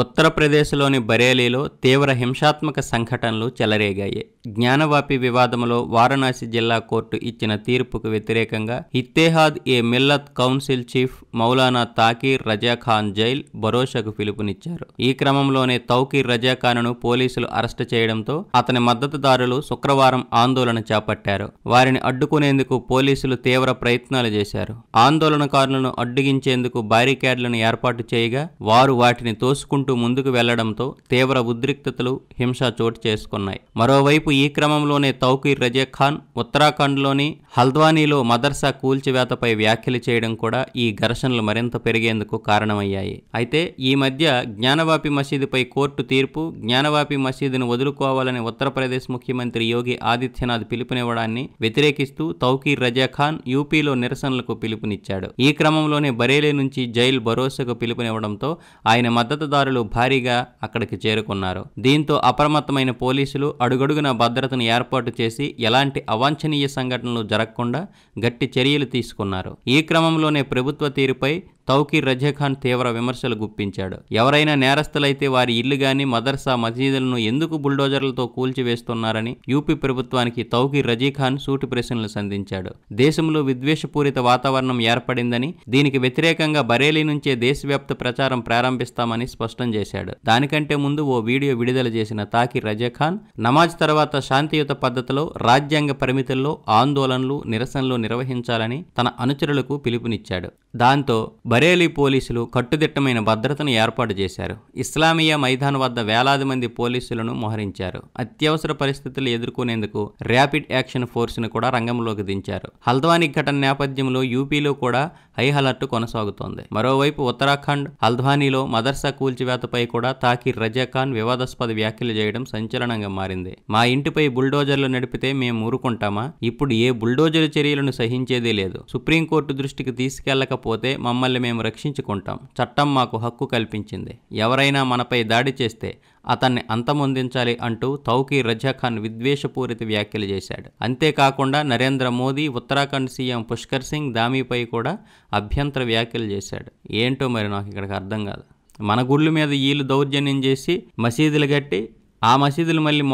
ఉత్తరప్రదేశ్లోని బరేలీలో తీవ్ర హింసాత్మక సంఘటనలు చెలరేగాయి జ్ఞానవాపి వివాదంలో వారణాసి జిల్లా కోర్టు ఇచ్చిన తీర్పుకు వ్యతిరేకంగా ఇత్తేహాద్ ఏ మిల్లత్ కౌన్సిల్ చీఫ్ మౌలానా తాకీర్ రజాఖాన్ జైల్ భరోసాకు పిలుపునిచ్చారు ఈ క్రమంలోనే తౌకీర్ రజాఖాన్ను పోలీసులు అరెస్టు చేయడంతో అతని మద్దతుదారులు శుక్రవారం ఆందోళన చేపట్టారు వారిని అడ్డుకునేందుకు పోలీసులు తీవ్ర ప్రయత్నాలు చేశారు ఆందోళనకారులను అడ్డుగించేందుకు బారికేడ్లను ఏర్పాటు చేయగా వారు వాటిని తోసుకుంటూ చేసుకుంటూ ముందుకు వెళ్లడంతో తీవ్ర ఉద్రిక్తతలు హింస చోటు చేసుకున్నాయి మరోవైపు ఈ క్రమంలోనే తౌకీర్ రజే ఖాన్ ఉత్తరాఖండ్లోని హల్ద్వానీలో మదర్సా కూల్చివేతపై వ్యాఖ్యలు చేయడం కూడా ఈ ఘర్షణలు మరింత పెరిగేందుకు కారణమయ్యాయి అయితే ఈ మధ్య జ్ఞానవాపి మసీదుపై కోర్టు తీర్పు జ్ఞానవాపి మసీదును వదులుకోవాలని ఉత్తరప్రదేశ్ ముఖ్యమంత్రి యోగి ఆదిత్యనాథ్ పిలుపునివ్వడాన్ని వ్యతిరేకిస్తూ తౌకీర్ రజా ఖాన్ యూపీలో నిరసనలకు పిలుపునిచ్చాడు ఈ క్రమంలోనే బరేలీ నుంచి జైల్ భరోసాకు పిలుపునివ్వడంతో ఆయన మద్దతుదారులు అధికారులు భారీగా అక్కడికి చేరుకున్నారు దీంతో అప్రమత్తమైన పోలీసులు అడుగడుగున భద్రతను ఏర్పాటు చేసి ఎలాంటి అవాంఛనీయ సంఘటనలు జరగకుండా గట్టి చర్యలు తీసుకున్నారు ఈ క్రమంలోనే ప్రభుత్వ తీరుపై తౌకీర్ రజేఖాన్ తీవ్ర విమర్శలు గుప్పించాడు ఎవరైనా నేరస్తులైతే వారి ఇల్లు గాని మదర్సా మసీదులను ఎందుకు బుల్డోజర్లతో కూల్చివేస్తున్నారని యూపీ ప్రభుత్వానికి తౌకీర్ రజీఖాన్ సూటి ప్రశ్నలు సంధించాడు దేశంలో విద్వేషపూరిత వాతావరణం ఏర్పడిందని దీనికి వ్యతిరేకంగా బరేలీ నుంచే దేశవ్యాప్త ప్రచారం ప్రారంభిస్తామని స్పష్టం చేశాడు దానికంటే ముందు ఓ వీడియో విడుదల చేసిన తాకీర్ రజాఖాన్ నమాజ్ తర్వాత శాంతియుత పద్ధతిలో రాజ్యాంగ పరిమితుల్లో ఆందోళనలు నిరసనలు నిర్వహించాలని తన అనుచరులకు పిలుపునిచ్చాడు దాంతో బరేలీ పోలీసులు కట్టుదిట్టమైన భద్రతను ఏర్పాటు చేశారు ఇస్లామియా మైదాన్ వద్ద వేలాది మంది పోలీసులను మోహరించారు అత్యవసర పరిస్థితులు ఎదుర్కొనేందుకు ర్యాపిడ్ యాక్షన్ ఫోర్స్ను కూడా రంగంలోకి దించారు హల్ద్వానీ ఘటన నేపథ్యంలో యూపీలో కూడా హై అలర్ట్ కొనసాగుతోంది మరోవైపు ఉత్తరాఖండ్ హల్ద్వానీలో మదర్సా కూల్చివేతపై కూడా తాకీర్ రజాఖాన్ వివాదాస్పద వ్యాఖ్యలు చేయడం సంచలనంగా మారింది మా ఇంటిపై బుల్డోజర్లు నడిపితే మేము ఊరుకుంటామా ఇప్పుడు ఏ బుల్డోజర్ చర్యలను సహించేదే లేదు సుప్రీంకోర్టు దృష్టికి తీసుకెళ్లకపోతే మమ్మల్ని మేము రక్షించుకుంటాం చట్టం మాకు హక్కు కల్పించింది ఎవరైనా మనపై దాడి చేస్తే అతన్ని అంతమొందించాలి అంటూ తౌకీ రజాఖాన్ విద్వేషపూరిత వ్యాఖ్యలు చేశాడు అంతేకాకుండా నరేంద్ర మోదీ ఉత్తరాఖండ్ సీఎం పుష్కర్ సింగ్ దామీపై కూడా అభ్యంతర వ్యాఖ్యలు చేశాడు ఏంటో మరి నాకు ఇక్కడికి అర్థం కాదు మన గుళ్ళు మీద వీళ్ళు దౌర్జన్యం చేసి మసీదులు కట్టి ఆ మసీదులు మళ్ళీ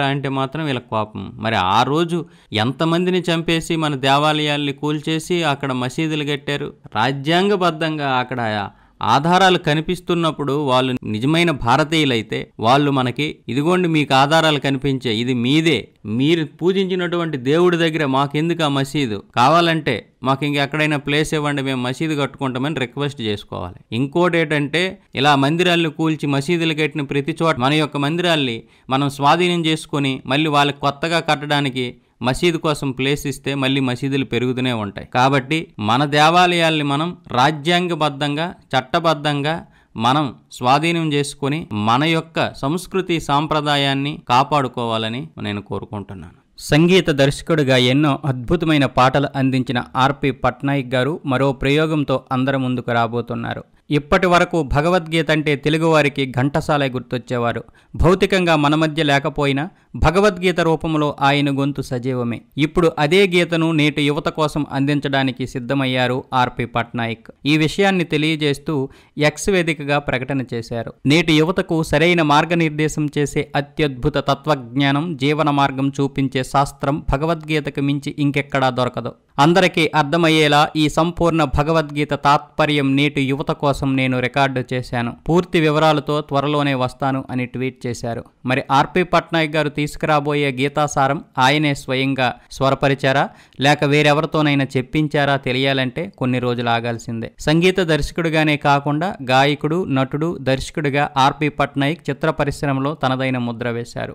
రా అంటే మాత్రం వీళ్ళ కోపం మరి ఆ రోజు ఎంతమందిని చంపేసి మన దేవాలయాల్ని కూల్చేసి అక్కడ మసీదులు కట్టారు రాజ్యాంగబద్ధంగా అక్కడ ఆధారాలు కనిపిస్తున్నప్పుడు వాళ్ళు నిజమైన భారతీయులైతే వాళ్ళు మనకి ఇదిగోండి మీకు ఆధారాలు కనిపించే ఇది మీదే మీరు పూజించినటువంటి దేవుడి దగ్గర మాకెందుకు ఆ మసీదు కావాలంటే మాకు ఇంక ఎక్కడైనా ప్లేస్ ఇవ్వండి మేము మసీదు కట్టుకుంటామని రిక్వెస్ట్ చేసుకోవాలి ఇంకోటి ఏంటంటే ఇలా మందిరాలను కూల్చి మసీదులు కట్టిన ప్రతి చోట మన యొక్క మందిరాల్ని మనం స్వాధీనం చేసుకొని మళ్ళీ వాళ్ళకి కొత్తగా కట్టడానికి మసీదు కోసం ప్లేస్ ఇస్తే మళ్ళీ మసీదులు పెరుగుతూనే ఉంటాయి కాబట్టి మన దేవాలయాల్ని మనం రాజ్యాంగబద్ధంగా చట్టబద్ధంగా మనం స్వాధీనం చేసుకొని మన యొక్క సంస్కృతి సాంప్రదాయాన్ని కాపాడుకోవాలని నేను కోరుకుంటున్నాను సంగీత దర్శకుడిగా ఎన్నో అద్భుతమైన పాటలు అందించిన ఆర్పి పట్నాయక్ గారు మరో ప్రయోగంతో అందరి ముందుకు రాబోతున్నారు ఇప్పటి వరకు భగవద్గీత అంటే తెలుగువారికి ఘంటసాలే గుర్తొచ్చేవారు భౌతికంగా మన మధ్య లేకపోయినా భగవద్గీత రూపంలో ఆయన గొంతు సజీవమే ఇప్పుడు అదే గీతను నేటి యువత కోసం అందించడానికి సిద్ధమయ్యారు ఆర్పి పట్నాయక్ ఈ విషయాన్ని తెలియజేస్తూ ఎక్స్ వేదికగా ప్రకటన చేశారు నేటి యువతకు సరైన మార్గనిర్దేశం చేసే అత్యద్భుత తత్వజ్ఞానం జీవన మార్గం చూపించే శాస్త్రం భగవద్గీతకు మించి ఇంకెక్కడా దొరకదు అందరికీ అర్థమయ్యేలా ఈ సంపూర్ణ భగవద్గీత తాత్పర్యం నేటి యువత కోసం నేను రికార్డు చేశాను పూర్తి వివరాలతో త్వరలోనే వస్తాను అని ట్వీట్ చేశారు మరి ఆర్పి పట్నాయక్ గారు తీసుకురాబోయే గీతాసారం ఆయనే స్వయంగా స్వరపరిచారా లేక వేరెవరితోనైనా చెప్పించారా తెలియాలంటే కొన్ని రోజులు ఆగాల్సిందే సంగీత దర్శకుడిగానే కాకుండా గాయకుడు నటుడు దర్శకుడిగా ఆర్పి పట్నాయక్ చిత్ర పరిశ్రమలో తనదైన ముద్ర వేశారు